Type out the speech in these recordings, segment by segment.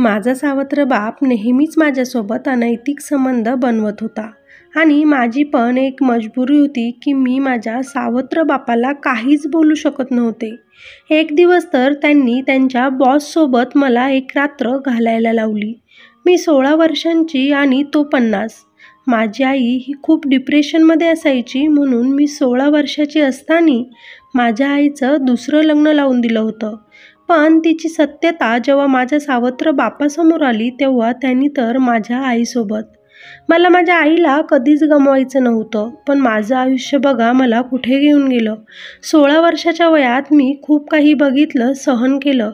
माझा सावत्र बाप नेहमीच माझ्यासोबत अनैतिक संबंध बनवत होता आणि माझी पण एक मजबुरी होती की मी माझ्या सावत्र बापाला काहीच बोलू शकत नव्हते एक दिवस तर त्यांनी त्यांच्या बॉससोबत मला एक रात्र घालायला लावली मी सोळा वर्षांची आणि तो पन्नास माझी आई ही खूप डिप्रेशनमध्ये असायची म्हणून मी सोळा वर्षाची असताना माझ्या आईचं दुसरं लग्न लावून दिलं होतं पण तिची सत्यता जेव्हा माझ्या सावत्र बापासमोर आली तेव्हा त्यांनी तर माझ्या आईसोबत मला माझ्या आईला कधीच गमवायचं नव्हतं पण माझं आयुष्य बघा मला कुठे घेऊन गेलं सोळा वर्षाच्या वयात मी खूप काही बघितलं सहन केलं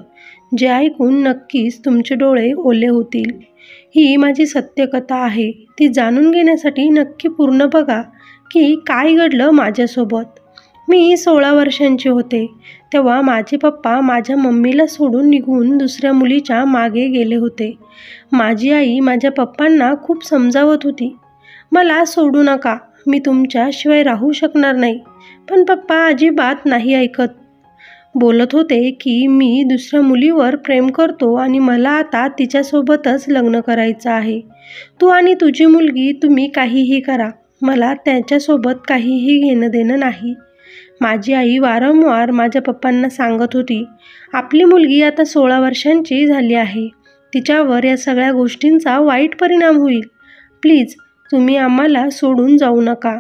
जे ऐकून नक्कीच तुमचे डोळे ओले होतील ही माझी सत्यकथा आहे ती जाणून घेण्यासाठी नक्की पूर्ण बघा की काय घडलं माझ्यासोबत मी सोळा वर्षांचे होते तेव्हा माझे पप्पा माझ्या मम्मीला सोडून निघून दुसऱ्या मुलीच्या मागे गेले होते माझी आई माझ्या पप्पांना खूप समजावत होती मला सोडू नका मी तुमच्याशिवाय राहू शकणार नाही पण पप्पा अजिबात नाही ऐकत बोलत होते की मी दुसऱ्या मुलीवर प्रेम करतो आणि मला आता तिच्यासोबतच लग्न करायचं आहे तू आणि तुझी मुलगी तुम्ही काहीही करा मला त्याच्यासोबत काहीही घेणं देणं नाही माझी आई वारंवार माझ्या पप्पांना सांगत होती आपली मुलगी आता सोळा वर्षांची झाली आहे तिच्यावर या सगळ्या गोष्टींचा वाईट परिणाम होईल प्लीज तुम्ही आम्हाला सोडून जाऊ नका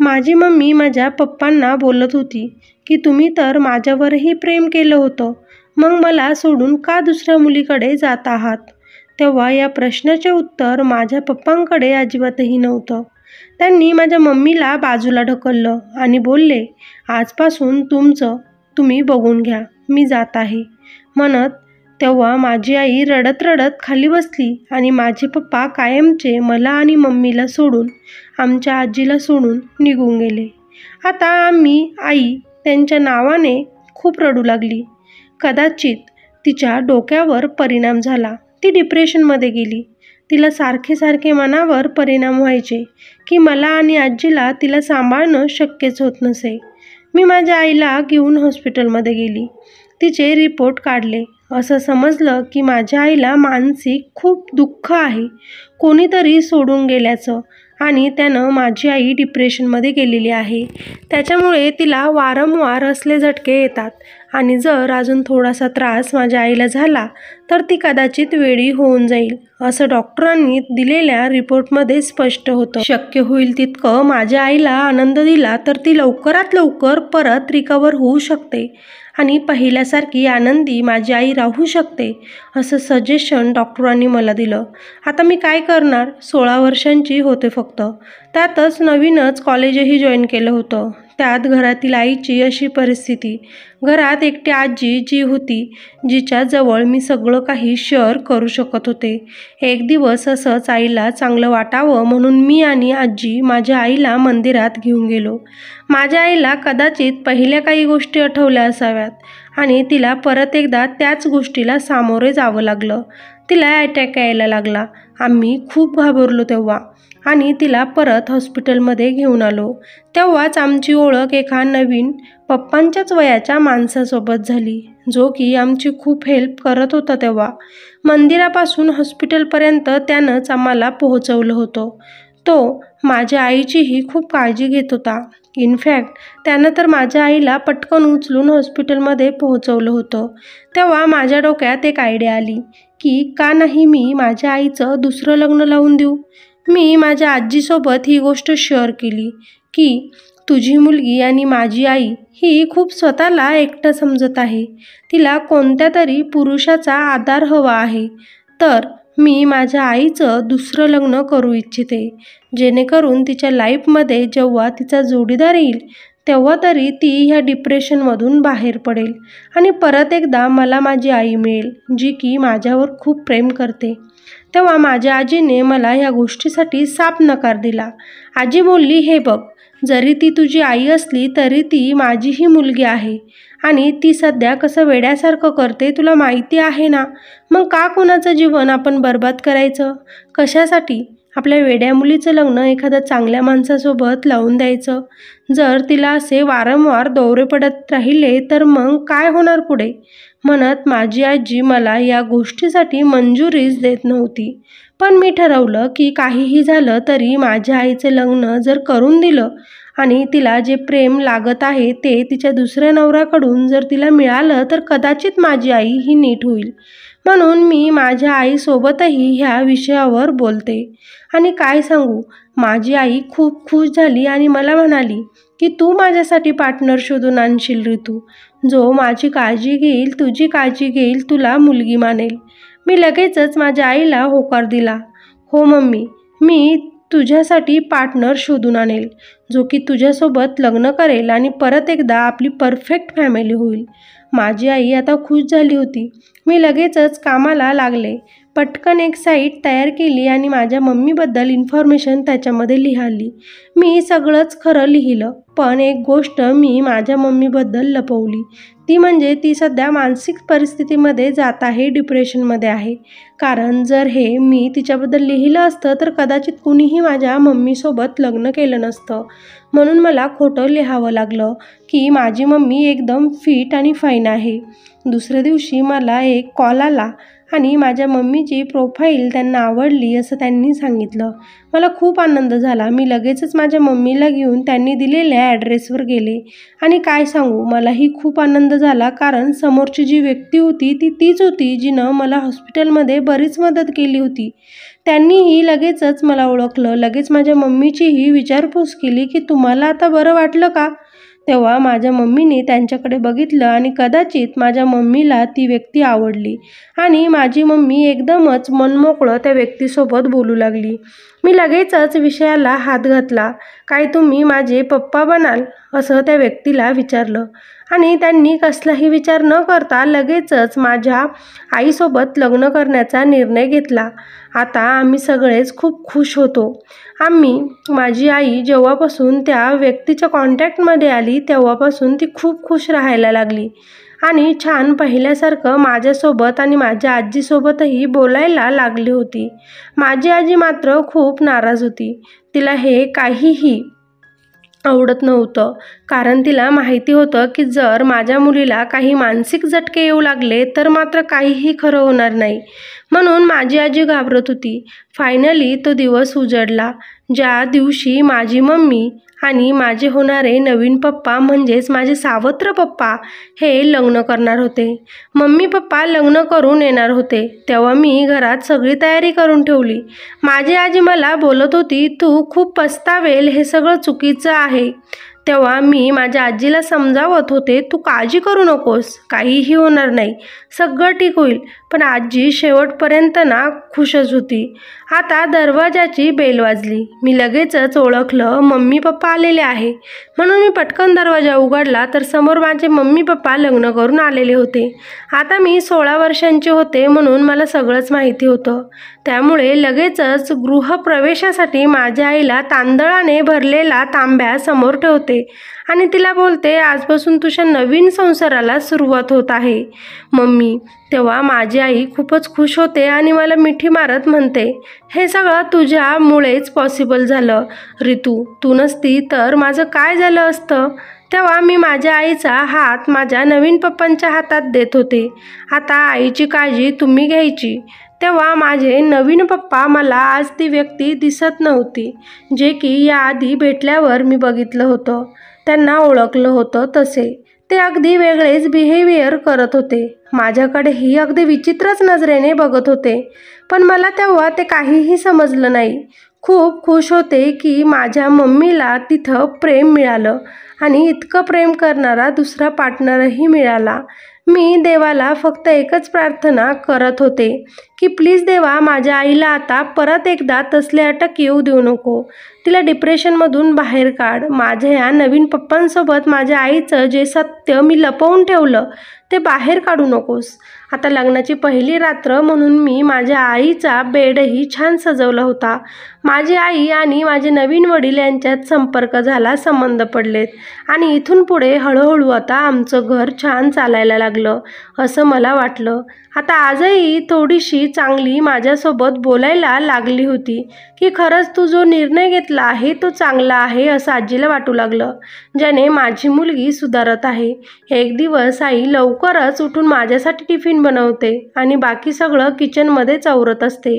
माझी मम्मी माझ्या पप्पांना बोलत होती की तुम्ही तर माझ्यावरही प्रेम केलं होतं मग मला सोडून का दुसऱ्या मुलीकडे जात आहात तेव्हा या प्रश्नाचे उत्तर माझ्या पप्पांकडे अजिबातही नव्हतं त्यांनी माझ्या मम्मीला बाजूला ढकललं आणि बोलले आजपासून तुमचं तुम्ही बघून घ्या मी जात आहे म्हणत तेव्हा माझी आई रडत रडत खाली बसली आणि माझे पप्पा कायमचे मला आणि मम्मीला सोडून आमच्या आजीला सोडून निघून गेले आता आम्ही आई त्यांच्या नावाने खूप रडू लागली कदाचित तिच्या डोक्यावर परिणाम झाला ती डिप्रेशनमध्ये गेली तिला सारखे सारखे मनावर परिणाम व्हायचे की मला आणि आजीला तिला सांभाळणं शक्यच होत नसे मी माझ्या आईला घेऊन हॉस्पिटलमध्ये गेली तिचे रिपोर्ट काढले असं समजलं की माझ्या आईला मानसिक खूप दुःख आहे कोणीतरी सोडून गेल्याचं आणि त्यानं माझी आई डिप्रेशनमध्ये गेलेली आहे त्याच्यामुळे तिला वारंवार असले झटके येतात आणि जर अजून थोडासा त्रास माझ्या आईला झाला तर ती कदाचित वेळी होऊन जाईल असं डॉक्टरांनी दिलेल्या रिपोर्टमध्ये स्पष्ट होतं शक्य होईल तितकं माझ्या आईला आनंद दिला तर ती लवकरात लवकर परत रिकवर होऊ शकते आणि पहिल्यासारखी आनंदी माझी आई राहू शकते असं सजेशन डॉक्टरांनी मला दिलं आता मी काय करणार सोळा वर्षांची होते फक्त त्यातच नवीनच कॉलेजही जॉईन केलं होतं त्यात घरातील आईची अशी परिस्थिती घरात एकटी आजी जी होती जिच्याजवळ मी सगळं काही शेअर करू शकत होते एक दिवस असंच आईला चांगलं वाटावं म्हणून मी आणि आजी माझ्या आईला मंदिरात घेऊन गेलो माझ्या आईला कदाचित पहिल्या काही गोष्टी आठवल्या असाव्यात आणि तिला परत एकदा त्याच गोष्टीला सामोरे जावं लागलं तिला अटॅक यायला लागला आम्ही खूप घाबरलो तेव्हा आणि तिला परत हॉस्पिटलमध्ये घेऊन आलो तेव्हाच आमची ओळख एका नवीन पप्पांच्याच वयाच्या माणसासोबत झाली जो की आमची खूप हेल्प करत होता तेव्हा मंदिरापासून हॉस्पिटलपर्यंत त्यानंच आम्हाला पोहोचवलं होतं तो माझ्या आईचीही खूप काळजी घेत होता इनफॅक्ट त्यानं तर माझ्या आईला पटकन उचलून हॉस्पिटलमध्ये पोहोचवलं होतं तेव्हा माझ्या डोक्यात एक आयडिया आली की का नाही मी माझ्या आईचं दुसरं लग्न लावून देऊ मी माझ्या आजीसोबत ही गोष्ट शेअर केली की तुझी मुलगी आणि माझी आई ही खूप स्वतःला एकटं समजत आहे तिला कोणत्या तरी पुरुषाचा आधार हवा आहे तर मी माझ्या आईचं दुसरं लग्न करू इच्छिते जेणेकरून तिच्या लाईफमध्ये जेव्हा तिचा जोडीदार येईल तेव्हा तरी ती ह्या डिप्रेशनमधून बाहेर पडेल आणि परत एकदा मला माझी आई मिळेल जी की माझ्यावर खूप प्रेम करते तेव्हा माझ्या आजीने मला ह्या गोष्टीसाठी साप नकार दिला आजी बोलली हे बघ जरी ती तुझी आई असली तरी ती माझीही मुलगी आहे आणि ती सध्या कसं वेड्यासारखं करते तुला माहिती आहे ना मग का कोणाचं जीवन आपण बर्बाद करायचं कशासाठी आपल्या वेड्या मुलीचं लग्न एखाद्या चांगल्या माणसासोबत लावून द्यायचं जर तिला असे वारंवार दौरे पडत राहिले तर मग काय होणार पुढे म्हणत माझी आजी मला या गोष्टीसाठी मंजुरीच देत नव्हती पण मी ठरवलं की काहीही झालं तरी माझ्या आईचं लग्न जर करून दिलं आणि तिला जे प्रेम लागत आहे ते तिच्या दुसऱ्या नवऱ्याकडून जर तिला मिळालं तर कदाचित माझी आई ही नीट होईल म्हणून मी माझ्या आईसोबतही ह्या विषयावर बोलते आणि काय सांगू माझी आई खूप खुश झाली आणि मला म्हणाली की तू माझ्यासाठी पार्टनर शोधून आणशील ऋतू जो माझी काळजी घेईल तुझी काळजी घेईल तुला मुलगी मानेल मी लगेचच माझ्या आईला होकार दिला हो मम्मी मी तुझ्यासाठी पार्टनर शोधून आणेल जो की तुझ्यासोबत लग्न करेल आणि परत एकदा आपली परफेक्ट फॅमिली होईल माझी आई आता खुश झाली होती मी लगेचच कामाला लागले पटकन एक साईट तयार केली आणि माझ्या मम्मीबद्दल इन्फॉर्मेशन त्याच्यामध्ये लिहाली मी सगळंच खरं लिहिलं पण एक गोष्ट मी माझ्या मम्मीबद्दल लपवली ती म्हणजे ती सध्या मानसिक परिस्थितीमध्ये जात आहे डिप्रेशनमध्ये आहे कारण जर हे मी तिच्याबद्दल लिहिलं असतं तर कदाचित कुणीही माझ्या मम्मीसोबत लग्न केलं नसतं म्हणून मला खोटं लिहावं लागलं की माझी मम्मी एकदम फिट आणि फाईन आहे दुसऱ्या दिवशी मला एक कॉल आला आणि माझ्या मम्मीची प्रोफाईल त्यांना आवडली असं त्यांनी सांगितलं मला खूप आनंद झाला मी लगेचच माझ्या मम्मीला घेऊन त्यांनी दिलेल्या ॲड्रेसवर गेले आणि काय सांगू मलाही खूप आनंद झाला कारण समोरची जी व्यक्ती होती ती तीच होती जिनं मला हॉस्पिटलमध्ये बरीच मदत केली होती त्यांनीही लगेचच मला ओळखलं लगेच माझ्या मम्मीचीही विचारपूस केली की तुम्हाला आता बरं वाटलं का तेव्हा माझ्या मम्मीने त्यांच्याकडे बघितलं आणि कदाचित माझ्या मम्मीला ती व्यक्ती आवडली आणि माझी मम्मी एकदमच मनमोकळं त्या व्यक्तीसोबत बोलू लागली मी लगेचच विषयाला हात घातला काय तुम्ही माझे पप्पा बनाल असं त्या व्यक्तीला विचारलं आणि त्यांनी कसलाही विचार न करता लगेचच माझ्या आईसोबत लग्न करण्याचा निर्णय घेतला आता आम्ही सगळेच खूप खुश होतो आम्ही माझी आई जेव्हापासून त्या व्यक्तीच्या कॉन्टॅक्टमध्ये आली तेव्हापासून ती खूप खुश राहायला लागली आणि छान पहिल्यासारखं माझ्यासोबत आणि माझ्या आजीसोबतही बोलायला लागली होती माझी आजी मात्र खूप नाराज होती तिला हे काहीही आवडत नव्हतं कारण तिला माहिती होतं की जर माझ्या मुलीला काही मानसिक झटके येऊ लागले तर मात्र काहीही खरं होणार नाही म्हणून माझी आजी घाबरत होती फायनली तो दिवस उजडला ज्या दिवशी माझी मम्मी आणि माझे होणारे नवीन पप्पा म्हणजेच माझे सावत्र पप्पा हे लग्न करणार होते मम्मी पप्पा लग्न करून येणार होते तेव्हा मी घरात सगळी तयारी करून ठेवली माझी आजी मला बोलत होती तू खूप पस्तावेल हे सगळं चुकीचं आहे तेव्हा मी माझ्या आजीला समजावत होते तू काळजी करू नकोस काहीही होणार नाही सगळं ठीक होईल पण आजी शेवटपर्यंत ना खुशच होती आता दरवाजाची बेल वाजली मी लगेचच ओळखलं मम्मी पप्पा आलेले आहे म्हणून मी पटकन दरवाजा उघडला तर समोर माझे मम्मी पप्पा लग्न करून आलेले होते आता मी सोळा वर्षांचे होते म्हणून मला सगळंच माहिती होतं त्यामुळे लगेचच गृहप्रवेशासाठी माझ्या आईला तांदळाने भरलेला तांब्या समोर ठेवते आणि तिला बोलते आजपासून तुझ्या नवीन संसाराला सुरुवात होत आहे मम्मी तेव्हा माझी आई खूपच खुश होते आणि मला मिठी मारत म्हणते हे सगळं तुझ्यामुळेच पॉसिबल झालं रितू तू नसती तर माझं काय झालं असतं तेव्हा मी माझ्या आईचा हात माझ्या नवीन पप्पांच्या हातात देत होते आता आईची काळजी तुम्ही घ्यायची तेव्हा माझे नवीन पप्पा मला आज ती व्यक्ती दिसत नव्हती जे की याआधी भेटल्यावर मी बघितलं होतं त्यांना ओळखलं होतं तसे ते अगदी वेगळेच बिहेवियर करत होते माझ्याकडेही अगदी विचित्रच नजरेने बघत होते पण मला तेव्हा ते काहीही समजलं नाही खूप खुश होते की माझ्या मम्मीला तिथं प्रेम मिळालं आणि इतकं प्रेम करणारा दुसरा पार्टनरही मिळाला मी देवाला फक्त एकच प्रार्थना करत होते की प्लीज देवा माझ्या आईला आता परत एकदा तसले अटक येऊ देऊ नको तिला डिप्रेशनमधून बाहेर काढ माझ्या या नवीन पप्पांसोबत माझ्या आईचं जे सत्य मी लपवून ठेवलं ते बाहेर काढू नकोस आता लग्नाची पहिली रात्र म्हणून मी माझ्या आईचा बेडही छान सजवला होता माझी आई आणि माझे नवीन वडील यांच्यात संपर्क झाला संबंध पडलेत आणि इथून पुढे हळूहळू आता आमचं घर छान चालायला लागलं असं मला वाटलं आता आजही थोडीशी चांगली माझ्यासोबत बोलायला लागली होती की खरंच तू जो निर्णय घेतला आहे तो चांगला आहे असं आजीला वाटू लागलं ज्याने माझी मुलगी सुधारत आहे एक दिवस आई लवकरच उठून माझ्यासाठी टिफिन बनवते आणि बाकी सगळं किचनमध्ये चवरत असते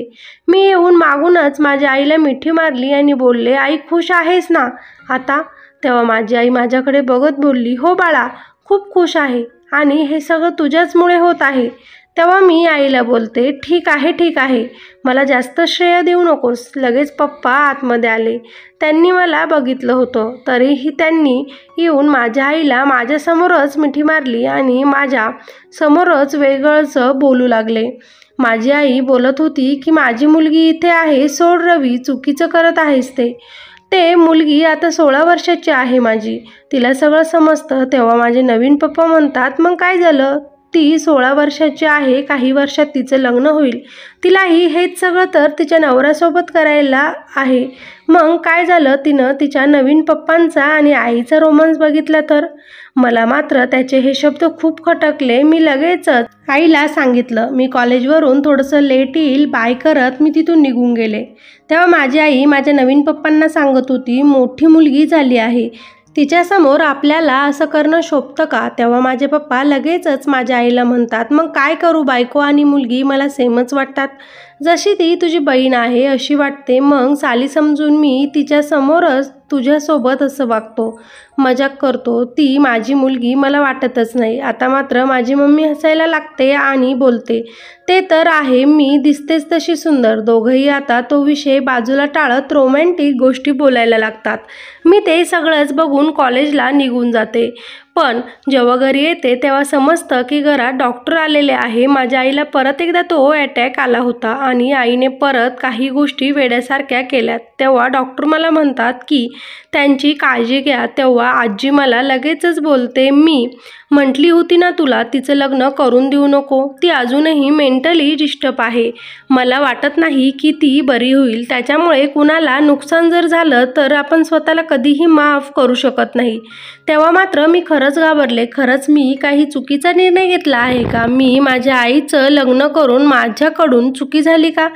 मी येऊन मागूनच माझ्या आईला मिठी मारली आणि बोलले आई खुश आहेस ना आता तेव्हा माझी आई माझ्याकडे बघत बोलली हो बाळा खूप खुश आहे आणि हे सगळं तुझ्याचमुळे होत आहे तेव्हा मी आईला बोलते ठीक आहे ठीक आहे मला जास्त श्रेय देऊ नकोस लगेच पप्पा आतमध्ये आले त्यांनी मला बघितलं होतं तरीही त्यांनी येऊन माझ्या आईला माझ्यासमोरच मिठी मारली आणि माझ्या समोरच वेगळंच बोलू लागले माझी आई बोलत होती की माझी मुलगी इथे आहे सोड रवी चुकीचं करत आहेस ते ते मुलगी आता सोळा वर्षाची आहे माझी तिला सगळं समजतं तेव्हा माझे नवीन पप्पा म्हणतात मग काय झालं ती सोळा वर्षाची आहे काही वर्षात तिचं लग्न होईल तिलाही हेच सगळं तर तिच्या नवऱ्यासोबत करायला आहे मग काय झालं तिनं तिच्या नवीन पप्पांचा आणि आईचा रोमांस बघितला तर मला मात्र त्याचे हे शब्द खूप खटकले मी लगेचच आईला सांगितलं मी कॉलेजवरून थोडंसं लेट येईल बाय करत मी तिथून निघून गेले तेव्हा माझी आई माझ्या नवीन पप्पांना सांगत होती मोठी मुलगी झाली आहे तिच्यासमोर आपल्याला असं करणं शोभतं का तेव्हा माझे पप्पा लगेचच माझ्या आईला म्हणतात मग काय करू बायको आणि मुलगी मला सेमच वाटतात जशी ती तुझी बहीण आहे अशी वाटते मग साली समजून मी तिच्यासमोरच तुझ्यासोबत असं वागतो मजाक करतो ती माझी मुलगी मला वाटतच नाही आता मात्र माझी मम्मी हसायला लागते आणि बोलते ते तर आहे मी दिसतेच तशी सुंदर दोघंही आता तो विषय बाजूला टाळत रोमॅन्टिक गोष्टी बोलायला लागतात मी ते सगळंच बघून कॉलेजला निघून जाते पण जेव्हा घरी येते तेव्हा समजतं की घरात डॉक्टर आलेले आहे माझ्या आईला परत एकदा तो अटॅक आला होता आणि आईने परत काही गोष्टी वेड्यासारख्या केल्यात तेव्हा डॉक्टर मला म्हणतात की त्यांची काळजी घ्या तेव्हा आजी मला लगेचच बोलते मी म्हटली होती ना तुला तिचं लग्न करून देऊ नको ती अजूनही मेंटली डिस्टर्ब आहे मला वाटत नाही की ती बरी होईल त्याच्यामुळे कुणाला नुकसान जर झालं तर आपण स्वतःला कधीही माफ करू शकत नाही तेव्हा मात्र मी खरं खरंच घाबरले खरंच मी काही चुकीचा निर्णय घेतला आहे का मी माझ्या आईचं लग्न करून माझ्याकडून चुकी झाली का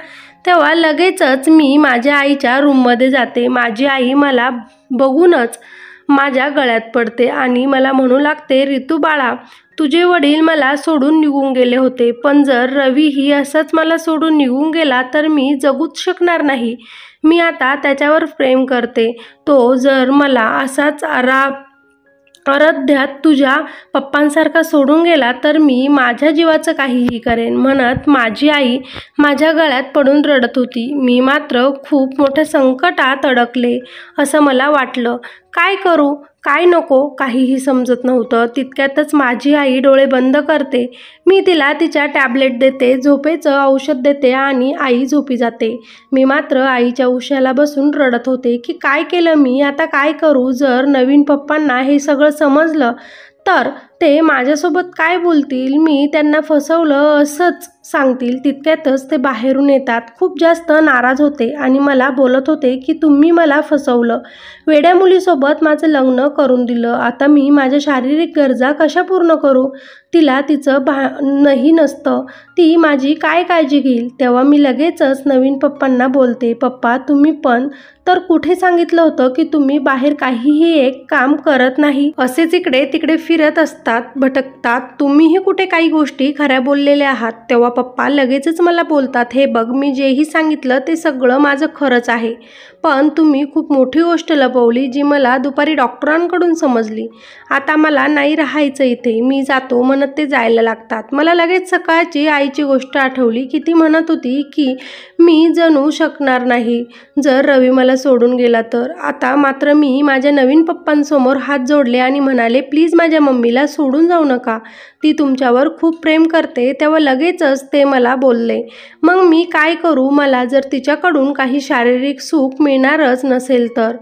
तेव्हा लगेचच मी माझ्या आईच्या रूममध्ये जाते माझी आई मला बघूनच माझ्या गळ्यात पडते आणि मला म्हणू लागते रितू बाळा तुझे वडील मला सोडून निघून गेले होते पण जर रवी ही असंच मला सोडून निघून गेला तर मी जगूच शकणार नाही मी आता त्याच्यावर प्रेम करते तो जर मला असाच आरा अरध्यात तुझ्या पप्पांसारखा सोडून गेला तर मी माझ्या जीवाचं काहीही करेन म्हणत माझी आई माझ्या गळ्यात पडून रडत होती मी मात्र खूप मोठ्या संकटात अडकले असं मला वाटलं काय करू काय नको काहीही समजत नव्हतं तितक्यातच माझी आई डोळे बंद करते मी तिला तिच्या टॅबलेट देते झोपेचं औषध देते आणि आई झोपी जाते मी मात्र आईच्या उश्याला बसून रडत होते की काय केलं मी आता काय करू जर नवीन पप्पांना हे सगळं समजलं तर ते माझ्यासोबत काय बोलतील मी त्यांना फसवलं असंच सांगतील तितक्यातच ते बाहेरून येतात खूप जास्त नाराज होते आणि मला बोलत होते की तुम्ही मला फसवलं वेड्या मुलीसोबत माझं लग्न करून दिलं आता मी माझ्या शारीरिक गरजा कशा पूर्ण करू तिला तिचं भा नाही नसतं ती माझी काय काळजी घेईल तेव्हा मी लगेचच नवीन पप्पांना बोलते पप्पा तुम्ही पण तर कुठे सांगितलं होतं की तुम्ही बाहेर काहीही एक काम करत नाही असेच इकडे तिकडे फिरत असतात भटकतात तुम्हीही कुठे काही गोष्टी खऱ्या बोललेल्या आहात तेव्हा पप्पा लगेचच मला बोलतात हे बघ मी जेही सांगितलं ते सगळं माझं खरंच आहे पण तुम्ही खूप मोठी गोष्ट लपवली जी मला दुपारी डॉक्टरांकडून समजली आता मला नाही राहायचं इथे मी जातो म्हणत ते जायला लागतात मला लगेच सकाळची आईची गोष्ट आठवली की ती म्हणत होती की मी जणू शकणार नाही जर रवी मला सोडून गेला तर आता मात्र मी माझ्या नवीन पप्पांसमोर हात जोडले आणि म्हणाले प्लीज माझ्या मम्मीला सोडून जाऊ नका ती तुमच्यावर खूप प्रेम करते तेव्हा लगेचच ते मला बोलले मग मी काय करू मला जर तिच्याकडून काही शारीरिक सुख मिळणारच नसेल तर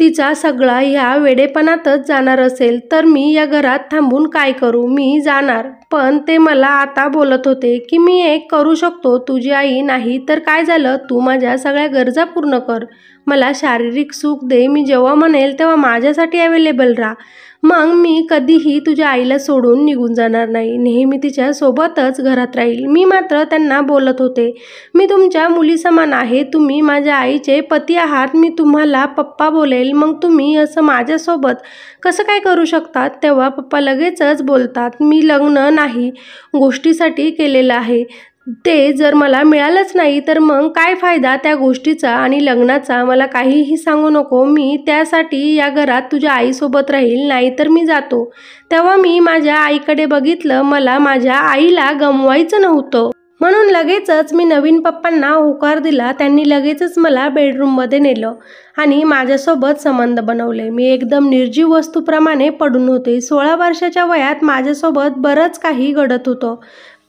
तिचा सगळा ह्या वेडेपणातच जाणार असेल तर मी या घरात थांबून काय करू मी जाणार पण ते मला आता बोलत होते की मी एक करू शकतो तुझी आई नाही तर काय झालं तू माझ्या सगळ्या गरजा पूर्ण कर मला शारीरिक सुख दे मी जेव्हा म्हणेल तेव्हा माझ्यासाठी अवेलेबल राहा मग मी कधीही तुझ्या आईला सोडून निघून जाणार नाही नेहमी तिच्या सोबतच घरात राहील मी मात्र त्यांना बोलत होते मी तुमच्या मुलीसमान आहे तुम्ही माझ्या आईचे पती आहात मी तुम्हाला पप्पा बोलेल मग तुम्ही असं माझ्यासोबत कसं काय करू शकतात तेव्हा पप्पा लगेचच बोलतात मी लग्न नाही गोष्टीसाठी केलेलं आहे ते जर मला मिळालंच नाही तर मग काय फायदा त्या गोष्टीचा आणि लग्नाचा मला काहीही सांगू नको मी त्यासाठी या घरात तुझ्या आईसोबत राहील नाही तर मी जातो तेव्हा मी माझ्या आईकडे बघितलं मला माझ्या आईला गमवायचं नव्हतं म्हणून लगेचच मी नवीन पप्पांना होकार दिला त्यांनी लगेचच मला बेडरूममध्ये नेलं आणि माझ्यासोबत संबंध बनवले मी एकदम निर्जीव वस्तूप्रमाणे पडून होते सोळा वर्षाच्या वयात माझ्यासोबत बरंच काही घडत होतं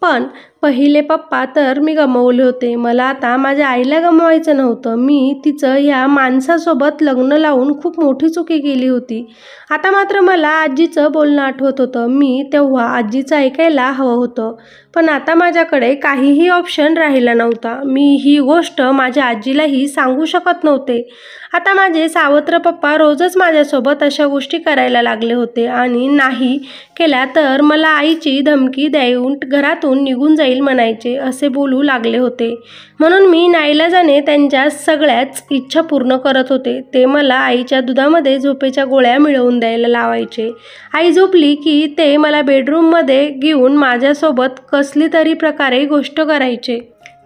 पण पहिले पप्पा तर मी गमवले होते मला आता माझ्या आईला गमवायचं नव्हतं मी तिचं ह्या माणसासोबत लग्न लावून खूप मोठी चुकी केली होती आता मात्र मला आजीचं बोलणं आठवत होतं मी तेव्हा आजीचं ऐकायला हवं होतं पण आता माझ्याकडे काहीही ऑप्शन राहिला नव्हता मी ही गोष्ट माझ्या आजीलाही सांगू शकत नव्हते आता माझे सावत्र पप्पा रोजच माझ्यासोबत अशा गोष्टी करायला लागले होते आणि नाही केल्या तर मला आईची धमकी देऊन घरातून निघून जाईल म्हणायचे असे बोलू लागले होते म्हणून मी नाईलाजाने त्यांच्या सगळ्याच इच्छा पूर्ण करत होते ते मला आईच्या दुधामध्ये झोपेच्या गोळ्या मिळवून द्यायला लावायचे आई झोपली की ते मला बेडरूममध्ये घेऊन माझ्यासोबत कसली तरी प्रकारे गोष्ट करायचे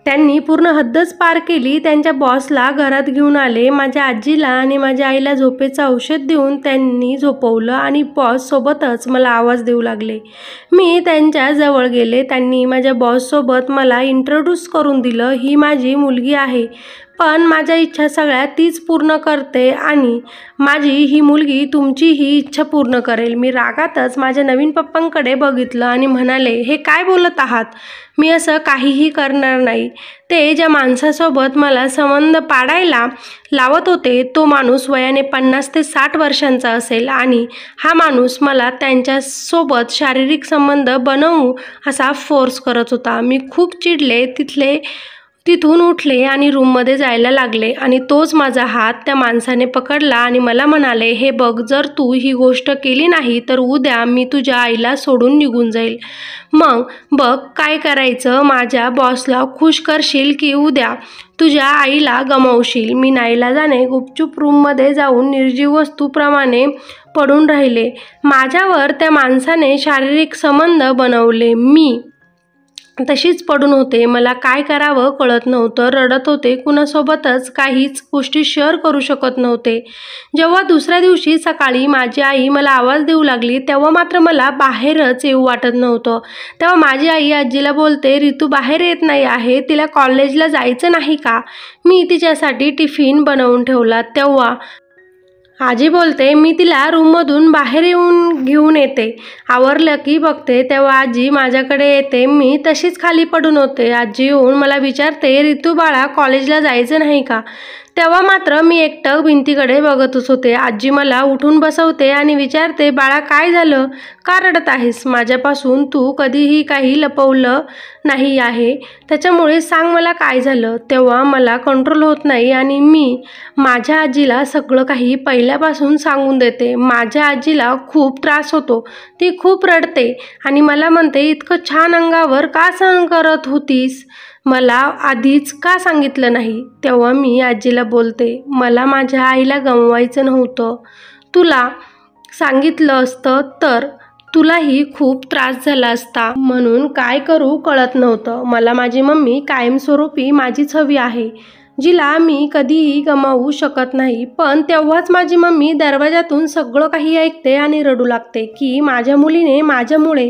त्यांनी पूर्ण हद्दच पार केली त्यांच्या बॉसला घरात घेऊन आले माझ्या आजीला आणि माझ्या आईला झोपेचं औषध देऊन त्यांनी झोपवलं आणि बॉससोबतच सोबतच मला आवाज देऊ लागले मी त्यांच्या जवळ गेले त्यांनी माझ्या बॉससोबत मला इंट्रोड्यूस करून दिलं ही माझी मुलगी आहे पण माझ्या इच्छा सगळ्या तीच पूर्ण करते आणि माझी ही मुलगी तुमची ही इच्छा पूर्ण करेल मी रागातच माझ्या नवीन पप्पांकडे बघितलं आणि म्हणाले हे काय बोलत आहात मी असं काहीही करणार नाही ते ज्या माणसासोबत मला संबंध पाडायला लावत होते तो माणूस वयाने पन्नास ते साठ वर्षांचा असेल आणि हा माणूस मला त्यांच्यासोबत शारीरिक संबंध बनवू असा फोर्स करत होता मी खूप चिडले तिथले तिथून उठले आणि रूममध्ये जायला लागले आणि तोच माझा हात त्या माणसाने पकडला आणि मला म्हणाले हे बघ जर तू ही गोष्ट केली नाही तर उद्या मी तुझ्या आईला सोडून निघून जाईल मग बघ काय करायचं माझ्या बॉसला खुश करशील की उद्या तुझ्या आईला गमावशील मी नाईला जाणे गुपचूप रूममध्ये जाऊन निर्जीव वस्तूप्रमाणे पडून राहिले माझ्यावर त्या माणसाने शारीरिक संबंध बनवले मी तशीच पडून होते मला काय करावं कळत नव्हतं रडत होते कुणासोबतच काहीच गोष्टी शेअर करू शकत नव्हते जेव्हा दुसऱ्या दिवशी सकाळी माझी आई मला आवाज देऊ लागली तेव्हा मात्र मला बाहेरच येऊ वाटत नव्हतं तेव्हा माझी आई आजीला बोलते रितू बाहेर येत नाही आहे तिला कॉलेजला जायचं नाही का मी तिच्यासाठी टिफिन बनवून ठेवला तेव्हा आजी बोलते मी तिला रूममधून बाहेर येऊन घेऊन येते आवरलं की बघते तेव्हा आजी माझ्याकडे येते मी तशीच खाली पडून होते आजी येऊन मला विचारते रितू बाळा कॉलेजला जायचं नाही का तेव्हा मात्र मी एकटं भिंतीकडे बघतच होते आजी मला उठून बसवते आणि विचारते बाळा काय झालं का रडत आहेस माझ्यापासून तू कधीही काही लपवलं नाही आहे त्याच्यामुळे सांग मला काय झालं तेव्हा मला कंट्रोल होत नाही आणि मी माझ्या आजीला सगळं काही पहिल्यापासून सांगून देते माझ्या आजीला खूप त्रास होतो ती खूप रडते आणि मला म्हणते इतकं छान अंगावर का सहन करत होतीस मला आधीच का सांगितलं नाही तेव्हा मी आजीला बोलते मला माझ्या आईला गमवायचं नव्हतं तुला सांगितलं असतं तर तुलाही खूप त्रास झाला असता म्हणून काय करू कळत नव्हतं मला माझी मम्मी कायमस्वरूपी माझीच हवी आहे जिला मी कधीही गमावू शकत नाही पण तेव्हाच माझी मम्मी दरवाजातून सगळं काही ऐकते आणि रडू लागते की माझ्या मुलीने माझ्यामुळे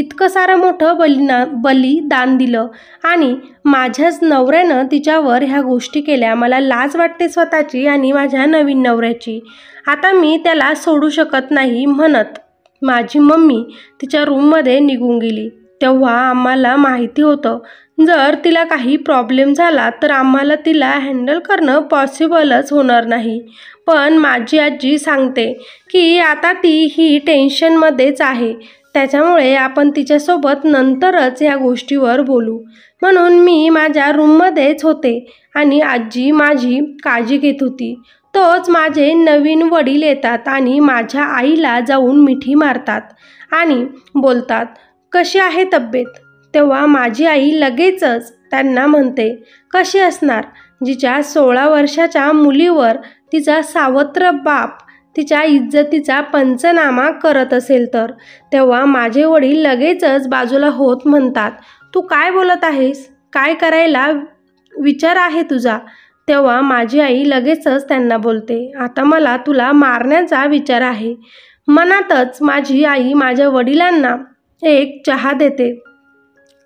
इतकं सारं मोठं बलिना बलिदान दिलं आणि माझ्याच नवऱ्यानं तिच्यावर ह्या गोष्टी केल्या मला लाज वाटते स्वतःची आणि माझ्या नवीन नवऱ्याची आता मी त्याला सोडू शकत नाही म्हणत माझी मम्मी तिच्या रूममध्ये निघून गेली तेव्हा आम्हाला माहिती होतं जर तिला काही प्रॉब्लेम झाला तर आम्हाला तिला हँडल करणं पॉसिबलच होणार नाही पण माझी आजी सांगते की आता ती ही टेन्शनमध्येच आहे त्याच्यामुळे आपण तिच्यासोबत नंतरच या गोष्टीवर बोलू म्हणून मी माझ्या रूममध्येच होते आणि आजी माझी काळजी घेत होती तोच माझे नवीन वडील येतात आणि माझ्या आईला जाऊन मिठी मारतात आणि बोलतात कशी आहे तब्येत तेव्हा माझी आई लगेचच त्यांना म्हणते कशी असणार जिच्या सोळा वर्षाच्या मुलीवर तिचा सावत्र बाप तिच्या इज्जतीचा पंचनामा करत असेल तर तेव्हा माझे वडील लगेचच बाजूला होत म्हणतात तू काय बोलत आहेस काय करायला विचार आहे तुझा तेव्हा माझी आई लगेचच त्यांना बोलते आता मला तुला मारण्याचा विचार आहे मनातच माझी आई माझ्या वडिलांना एक चहा देते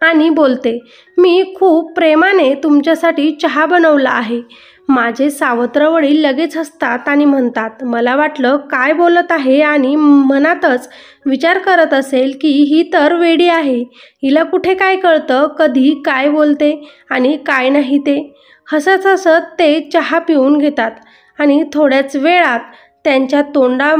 आणि बोलते मी खूप प्रेमाने तुमच्यासाठी चहा बनवला आहे माझे सावत्र वडील लगेच हसतात आणि म्हणतात मला वाटलं काय बोलत आहे आणि मनातच विचार करत असेल की ही तर वेडी आहे हिला कुठे काय कळतं कधी काय बोलते आणि काय नाही ते हसत हसत ते चहा पिऊन घेतात आणि थोड्याच वेळात त्यांच्या तोंडा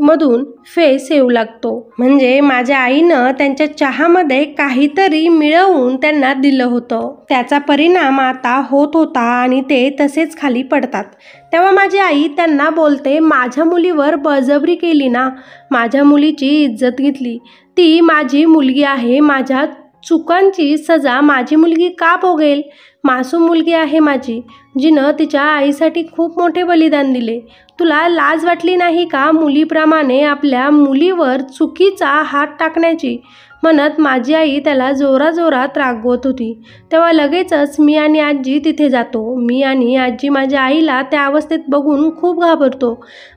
मधून फेस येऊ लागतो म्हणजे माझ्या आईनं त्यांच्या चहामध्ये काहीतरी मिळवून त्यांना दिलं होतं त्याचा परिणाम आता होत होता आणि ते तसेच खाली पडतात तेव्हा माझी आई त्यांना बोलते माझ्या मुलीवर बळजबरी केली ना माझ्या मुलीची इज्जत घेतली ती माझी मुलगी आहे माझ्या चुकांची सजा माझी मुलगी का भोगेल मासूम मुलगी आहे माझी जिनं तिच्या आईसाठी खूप मोठे बलिदान दिले तुला लाज वाटली नाही का मुलीप्रमाणे आपल्या मुलीवर चुकीचा हात टाकण्याची म्हणत माझी आई त्याला जोराजोरात रागवत होती तेव्हा लगेचच मी आणि आजी तिथे जातो मी आणि आजी माझ्या आईला त्या अवस्थेत बघून खूप घाबरतो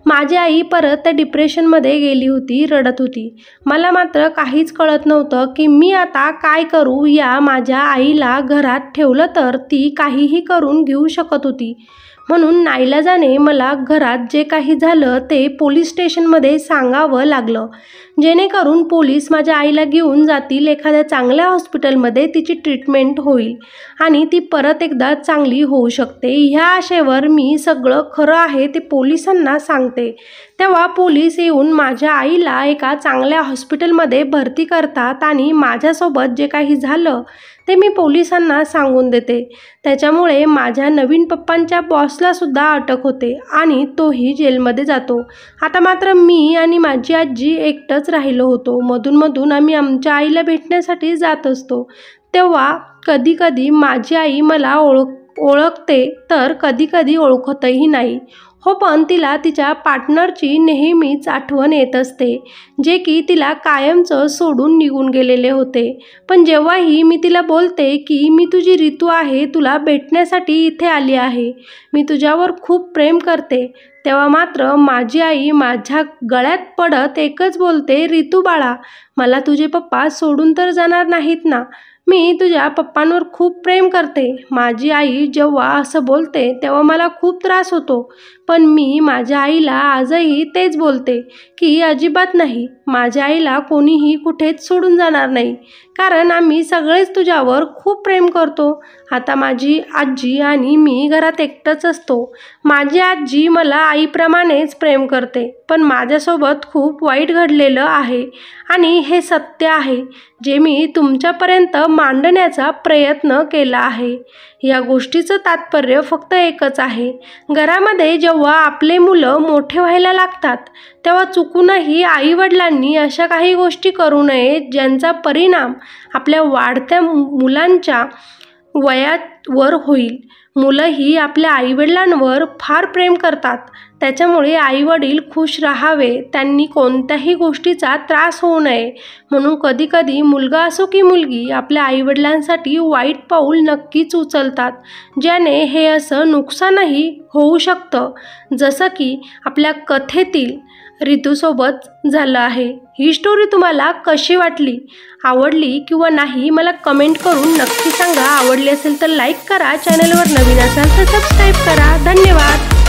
माझी आई परत त्या डिप्रेशनमध्ये गेली होती रडत होती मला मात्र काहीच कळत नव्हतं की मी आता काय करू या माझ्या आईला घरात ठेवलं तर ती काहीही करून घेऊ शकत होती म्हणून नाईलाजाने मला घरात जे काही झालं ते पोलीस स्टेशनमध्ये सांगावं लागलं जेणेकरून पोलीस माझ्या आईला घेऊन जातील एखाद्या चांगल्या हॉस्पिटलमध्ये तिची ट्रीटमेंट होईल आणि ती परत एकदा चांगली होऊ शकते ह्या आशेवर मी सगळं खरं आहे ते पोलिसांना सांगते तेव्हा पोलीस येऊन माझ्या आईला एका चांगल्या हॉस्पिटलमध्ये भरती करतात आणि माझ्यासोबत जे काही झालं ते मी पोलिसांना सांगून देते त्याच्यामुळे माझ्या नवीन पप्पांच्या बॉसलासुद्धा अटक होते आणि तोही जेलमध्ये जातो आता मात्र मी आणि माझी आजी एकटंच राहिलो होतो मधून मधून आम्ही आमच्या आईला भेटण्यासाठी जात असतो तेव्हा कधीकधी माझी आई मला ओळख ओळखते तर कधीकधी ओळखतही नाही हो पण तिला तिच्या पार्टनरची नेहमीच आठवण येत असते जे की तिला कायमचं सोडून निघून गेलेले होते पण जेव्हाही मी तिला बोलते की मी तुझी रितू आहे तुला भेटण्यासाठी इथे आली आहे मी तुझ्यावर खूप प्रेम करते तेव्हा मात्र माझी आई माझ्या गळ्यात पडत एकच बोलते रितू बाळा मला तुझे पप्पा सोडून तर जाणार नाहीत ना मी तुझ्या पप्पांवर खूप प्रेम करते माझी आई जेव्हा असं बोलते तेव्हा मला खूप त्रास होतो पण मी माझ्या आईला आजही तेच बोलते की अजिबात नाही माझ्या आईला कोणीही कुठेच सोडून जाणार नाही कारण आम्ही सगळेच तुझ्यावर खूप प्रेम करतो आता माझी आजी आणि मी घरात एकटंच असतो माझी आजी मला आईप्रमाणेच प्रेम करते पण माझ्यासोबत खूप वाईट घडलेलं आहे आणि हे सत्य आहे जे मी तुमच्यापर्यंत मांडण्याचा प्रयत्न केला आहे या गोष्टीचं तात्पर्य फक्त एकच आहे घरामध्ये जेव्हा आपले मुलं मोठे व्हायला लागतात तेव्हा चुकूनही आईवडिलांनी अशा काही गोष्टी करू नयेत ज्यांचा परिणाम आपल्या वाढत्या मुलांच्या वयावर होईल मुलं ही आपल्या आईवडिलांवर फार प्रेम करतात त्याच्यामुळे आईवडील खुश राहावे त्यांनी कोणत्याही गोष्टीचा त्रास होऊ नये म्हणून कधीकधी मुलगा असो की मुलगी आपल्या आईवडिलांसाठी वाईट पाऊल नक्कीच उचलतात ज्याने हे असं नुकसानही होऊ शकतं जसं की आपल्या कथेतील ऋतूसोबत झालं आहे ही स्टोरी तुम्हाला कशी वाटली आवडली किंवा नाही मला कमेंट करून नक्की सांगा आवडली असेल तर लाईक करा चॅनलवर नवीन असाल तर सबस्क्राईब करा धन्यवाद